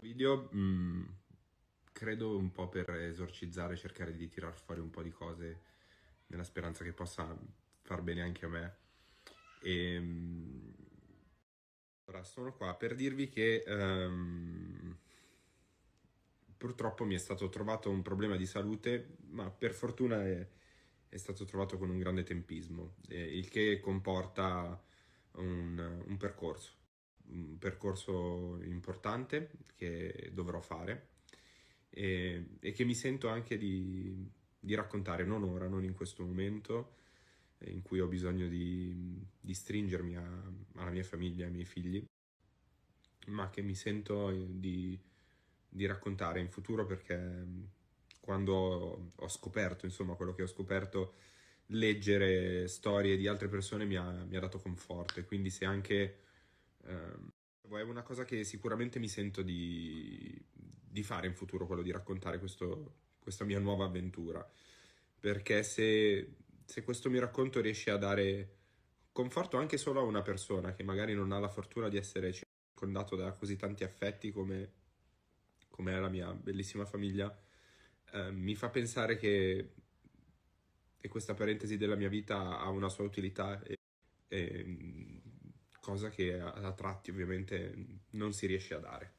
video mh, mm, credo un po' per esorcizzare, cercare di tirar fuori un po' di cose nella speranza che possa far bene anche a me. E, ehm, mh, allora, sono qua per dirvi che um, purtroppo mi è stato trovato un problema di salute, ma per fortuna è, è stato trovato con un grande tempismo, eh, il che comporta un, un percorso percorso importante che dovrò fare e, e che mi sento anche di, di, raccontare, non ora, non in questo momento in cui ho bisogno di, di stringermi a, alla mia famiglia, ai miei figli, ma che mi sento eh, di, di raccontare in futuro perché mm, quando ho scoperto, insomma, quello che ho scoperto, leggere storie di altre persone mi ha, mi ha dato conforto e quindi se anche Ehm, è una cosa che sicuramente mi sento di, di fare in futuro, quello di raccontare questo, questa mia nuova avventura. Perché se, se questo mio racconto riesce a dare conforto anche solo a una persona che magari non ha la fortuna di essere circondato da così tanti affetti come, come è la mia bellissima famiglia, eh, mi fa pensare che questa parentesi della mia vita ha una sua utilità e, e cosa che a tratti ovviamente non si riesce a dare.